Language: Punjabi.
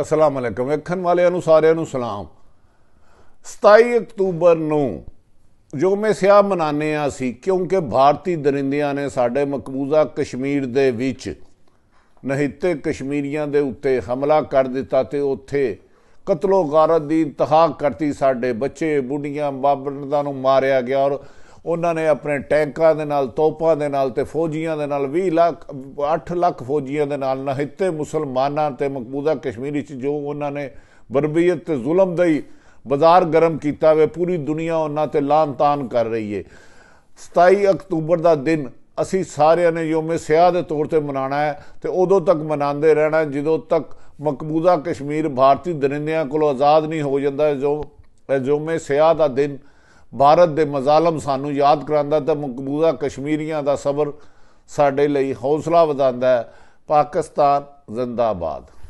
ਅਸਲਾਮ ਅਲੈਕਮ ਵੇਖਣ ਵਾਲਿਆਂ ਨੂੰ ਸਾਰਿਆਂ ਨੂੰ ਸਲਾਮ 27 ਅਕਤੂਬਰ ਨੂੰ ਜੋ ਮੈਂ ਸਿਆ ਮਨਾਨੇ ਆ ਸੀ ਕਿਉਂਕਿ ਭਾਰਤੀ ਦਰਿੰਦਿਆਂ ਨੇ ਸਾਡੇ ਮਕਬੂਜ਼ਾ ਕਸ਼ਮੀਰ ਦੇ ਵਿੱਚ ਨਹਿਤੇ ਕਸ਼ਮੀਰੀਆਂ ਦੇ ਉੱਤੇ ਹਮਲਾ ਕਰ ਦਿੱਤਾ ਤੇ ਉੱਥੇ ਕਤਲੋ ਗਾਰਤ ਦੀ ਇੰਤਹਾ ਕਰਤੀ ਸਾਡੇ ਬੱਚੇ ਬੁੱਢੀਆਂ ਬਾਬਰਦਾਂ ਨੂੰ ਮਾਰਿਆ ਗਿਆ ਔਰ ਉਹਨਾਂ ਨੇ ਆਪਣੇ ਟੈਂਕਾਂ ਦੇ ਨਾਲ ਤੋਪਾਂ ਦੇ ਨਾਲ ਤੇ ਫੌਜੀਆਂ ਦੇ ਨਾਲ 20 ਲੱਖ 8 ਲੱਖ ਫੌਜੀਆਂ ਦੇ ਨਾਲ ਨਹਿਤੇ ਮੁਸਲਮਾਨਾਂ ਤੇ ਮਕਬੂਜ਼ਾ ਕਸ਼ਮੀਰ ਵਿੱਚ ਜੋ ਉਹਨਾਂ ਨੇ ਬਰਬੀਅਤ ਤੇ ਜ਼ੁਲਮ ਦਈ ਬਾਜ਼ਾਰ ਗਰਮ ਕੀਤਾ ਵੇ ਪੂਰੀ ਦੁਨੀਆ ਉਹਨਾਂ ਤੇ ਲਾਂਤਾਨ ਕਰ ਰਹੀ ਏ 27 ਅਕਤੂਬਰ ਦਾ ਦਿਨ ਅਸੀਂ ਸਾਰਿਆਂ ਨੇ ਯੋਮੇ ਸਿਆਹ ਦੇ ਤੌਰ ਤੇ ਮਨਾਣਾ ਹੈ ਤੇ ਉਦੋਂ ਤੱਕ ਮਨਾਉਂਦੇ ਰਹਿਣਾ ਜਦੋਂ ਤੱਕ ਮਕਬੂਜ਼ਾ ਕਸ਼ਮੀਰ ਭਾਰਤੀ ਦਰਿੰਦਿਆਂ ਕੋਲੋਂ ਆਜ਼ਾਦ ਨਹੀਂ ਹੋ ਜਾਂਦਾ ਜੋ ਜੋਮੇ ਸਿਆਹ ਦਾ ਦਿਨ ਭਾਰਤ ਦੇ ਮਜ਼ਾਲਮ ਸਾਨੂੰ ਯਾਦ ਕਰਾਂਦਾ ਤਾਂ ਮਕਬੂਜ਼ਾ ਕਸ਼ਮੀਰੀਆਂ ਦਾ ਸਬਰ ਸਾਡੇ ਲਈ ਹੌਸਲਾ ਵਧਾਉਂਦਾ ਹੈ ਪਾਕਿਸਤਾਨ ਜ਼ਿੰਦਾਬਾਦ